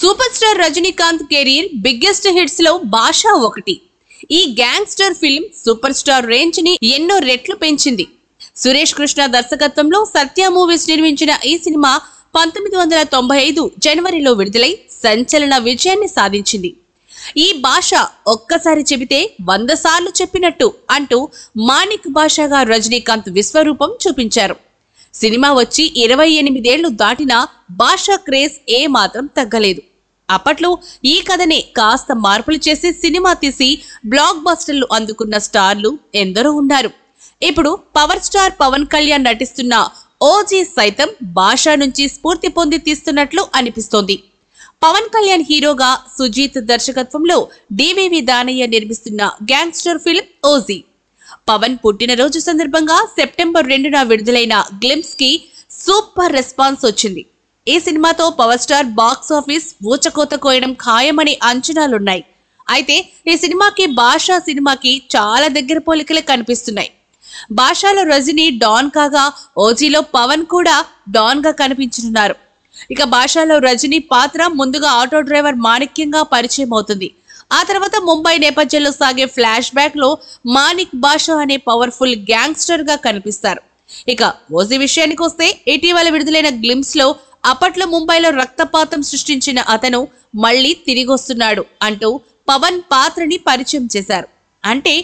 super star Rajinikanth career biggest hits లో భాష ఒకటి ఈ gangster film super star range ని ఎన్నో రెట్లు పెంచింది సురేష్ కృష్ణ దర్శకత్వంలో సత్య మూవీస్ నిర్మించిన ఈ సినిమా పంతొమ్మిది వందల తొంభై ఐదు జనవరిలో విడుదలై సంచలన విజయాన్ని సాధించింది ఈ భాష ఒక్కసారి చెబితే వంద సార్లు చెప్పినట్టు అంటూ మాణిక్ భాషగా రజనీకాంత్ విశ్వరూపం చూపించారు సినిమా వచ్చి ఇరవై ఎనిమిదేళ్లు దాటినా భాషా క్రేజ్ ఏ మాత్రం తగ్గలేదు అప్పట్లో ఈ కథనే కాస్త మార్పులు చేసి సినిమా తీసి బ్లాక్ బస్టర్లు అందుకున్న స్టార్లు ఎందరో ఉన్నారు ఇప్పుడు పవర్ స్టార్ పవన్ కళ్యాణ్ నటిస్తున్న ఓజీ సైతం భాష నుంచి స్ఫూర్తి పొంది తీస్తున్నట్లు అనిపిస్తోంది పవన్ కళ్యాణ్ హీరోగా సుజీత్ దర్శకత్వంలో డివివి దానయ్య నిర్మిస్తున్న గ్యాంగ్స్టర్ ఫిల్మ్ ఓజీ పవన్ పుట్టినరోజు సందర్భంగా సెప్టెంబర్ రెండున విడుదలైన గ్లిమ్స్ కి సూపర్ రెస్పాన్స్ వచ్చింది ఈ సినిమాతో పవర్ స్టార్ బాక్స్ ఆఫీస్ ఊచకోత కోయడం ఖాయమనే అంచనాలున్నాయి అయితే ఈ సినిమాకి భాషా సినిమాకి చాలా దగ్గర పోలికలు కనిపిస్తున్నాయి భాషలో రజనీ డాన్ కాగా ఓజీలో పవన్ కూడా డాన్ గా కనిపించనున్నారు ఇక భాషాలో రజనీ పాత్ర ముందుగా ఆటో డ్రైవర్ మాణిక్యంగా పరిచయం అవుతుంది ఆ తర్వాత ముంబై నేపథ్యంలో సాగే ఫ్లాష్ బ్యాక్ లో మానిక్ బాషా అనే పవర్ఫుల్ గ్యాంగ్స్టర్ గా కనిపిస్తారు ఇక ఓజీ విషయానికి వస్తే ఇటీవల విడుదలైన గ్లిమ్స్ లో అప్పట్లో ముంబైలో రక్తపాతం సృష్టించిన అతను మళ్ళీ తిరిగొస్తున్నాడు అంటూ పవన్ పాత్రని పరిచయం చేశారు అంటే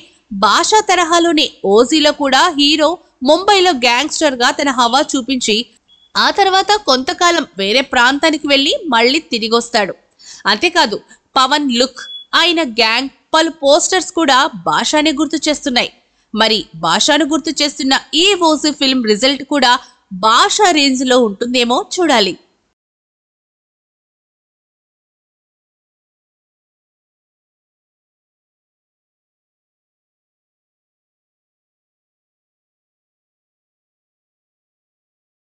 భాషా తరహాలోనే ఓజీలో కూడా హీరో ముంబైలో గ్యాంగ్స్టర్ గా తన హవా చూపించి ఆ తర్వాత కొంతకాలం వేరే ప్రాంతానికి వెళ్ళి మళ్ళీ తిరిగొస్తాడు అంతేకాదు పవన్ లుక్ ఆయన గ్యాంగ్ పలు పోస్టర్స్ కూడా భాషాని గుర్తు చేస్తున్నాయి మరి భాషాను గుర్తు చేస్తున్న ఈ ఓసి ఫిల్మ్ రిజల్ట్ కూడా భాష రేంజ్ లో ఉంటుందేమో చూడాలి